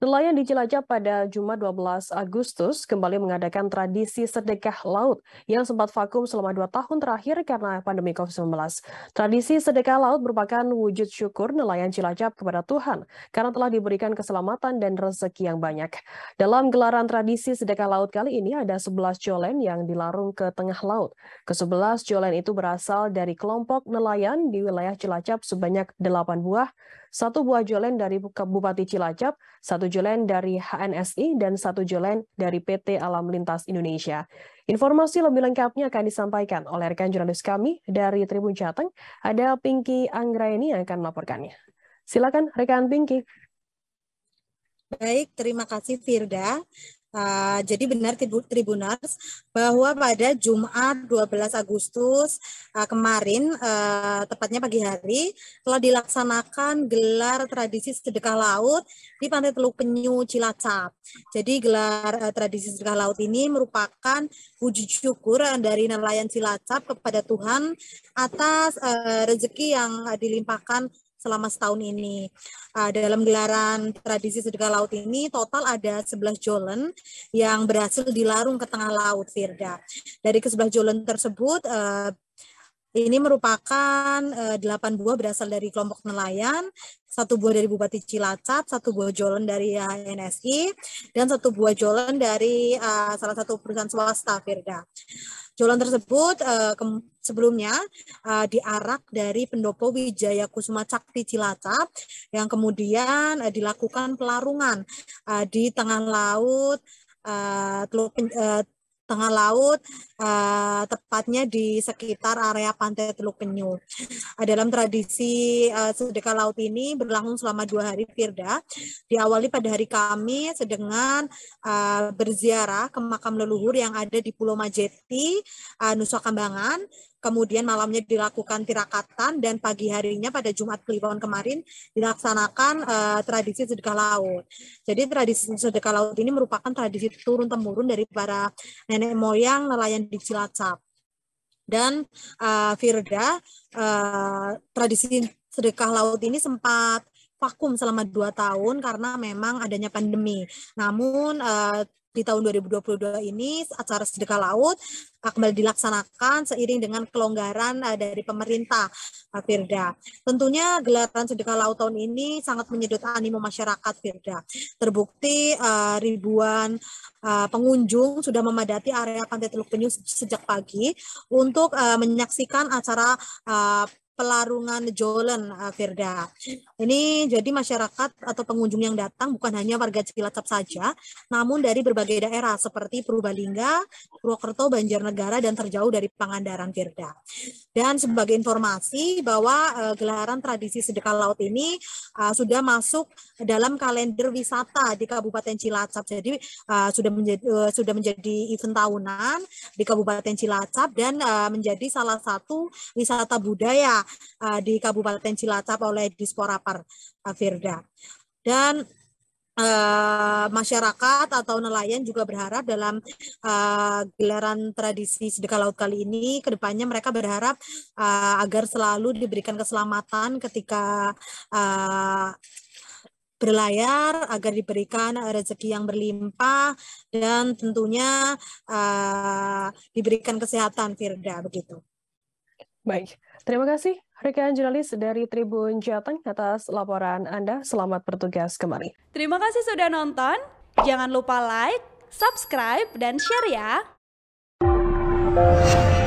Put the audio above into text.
Nelayan di Cilacap pada Jumat 12 Agustus kembali mengadakan tradisi sedekah laut yang sempat vakum selama dua tahun terakhir karena pandemi COVID-19. Tradisi sedekah laut merupakan wujud syukur nelayan Cilacap kepada Tuhan karena telah diberikan keselamatan dan rezeki yang banyak. Dalam gelaran tradisi sedekah laut kali ini ada 11 jolen yang dilarung ke tengah laut. Ke-11 jolen itu berasal dari kelompok nelayan di wilayah Cilacap sebanyak 8 buah satu buah jolen dari Bupati Cilacap, satu jolen dari HNSI, dan satu jolen dari PT Alam Lintas Indonesia. Informasi lebih lengkapnya akan disampaikan oleh rekan jurnalis kami dari Tribun Jateng, ada Pinky Anggraini yang akan melaporkannya. Silakan rekan Pinky. Baik, terima kasih Firda. Uh, jadi benar Tribunars bahwa pada Jumat 12 Agustus uh, kemarin uh, tepatnya pagi hari telah dilaksanakan gelar tradisi sedekah laut di Pantai Teluk Penyu Cilacap. Jadi gelar uh, tradisi sedekah laut ini merupakan uji syukur dari nelayan Cilacap kepada Tuhan atas uh, rezeki yang dilimpahkan selama setahun ini. Uh, dalam gelaran tradisi sedekah laut ini total ada 11 jolen yang berhasil dilarung ke tengah laut, Firda. Dari ke-11 jolen tersebut uh, ini merupakan eh, delapan 8 buah berasal dari kelompok nelayan, satu buah dari Bupati Cilacap, satu buah jolen dari HNSI, dan satu buah jolen dari uh, salah satu perusahaan swasta, Firda. Jolan tersebut uh, eh, ke, sebelumnya uh, diarak dari pendopo Wijaya Kusuma Cakti Cilacap yang kemudian uh, dilakukan pelarungan uh, di tengah laut uh, teluk, uh, tengah laut uh, tepatnya di sekitar area Pantai Teluk Penyu. Uh, dalam tradisi uh, sedekah laut ini berlangsung selama dua hari Firda. Diawali pada hari Kamis dengan uh, berziarah ke makam leluhur yang ada di Pulau Majeti, uh, Nusa Kambangan. Kemudian malamnya dilakukan tirakatan dan pagi harinya pada Jumat Kliwon kemarin dilaksanakan uh, tradisi sedekah laut. Jadi tradisi sedekah laut ini merupakan tradisi turun temurun dari para nenek moyang nelayan di Cilacap. Dan uh, Firda, uh, tradisi sedekah laut ini sempat vakum selama dua tahun karena memang adanya pandemi. Namun uh, di tahun 2022 ini acara sedekah laut kembali dilaksanakan seiring dengan kelonggaran eh, dari pemerintah Firda. Tentunya gelaran sedekah laut tahun ini sangat menyedot animo masyarakat Firda. Terbukti uh, ribuan uh, pengunjung sudah memadati area Pantai Teluk Penyu sejak pagi untuk uh, menyaksikan acara uh, Pelarungan Jolen, Firda. Eh, ini jadi masyarakat atau pengunjung yang datang bukan hanya warga Cilacap saja, namun dari berbagai daerah seperti Purbalingga, Purwokerto, Banjarnegara, dan terjauh dari Pangandaran, Firda. Dan sebagai informasi bahwa uh, gelaran tradisi sedekah laut ini eh, sudah masuk dalam kalender wisata di Kabupaten Cilacap. Jadi sudah menjadi sudah menjadi event tahunan di Kabupaten Cilacap dan menjadi salah satu wisata budaya uh, di Kabupaten Cilacap oleh Disporapar uh, Firda. Dan Uh, masyarakat atau nelayan juga berharap dalam uh, gelaran tradisi sedekah laut kali ini kedepannya mereka berharap uh, agar selalu diberikan keselamatan ketika uh, berlayar agar diberikan rezeki yang berlimpah dan tentunya uh, diberikan kesehatan Firda begitu. Baik, terima kasih rekan jurnalis dari Tribun Jateng atas laporan Anda. Selamat bertugas kembali. Terima kasih sudah nonton. Jangan lupa like, subscribe, dan share ya.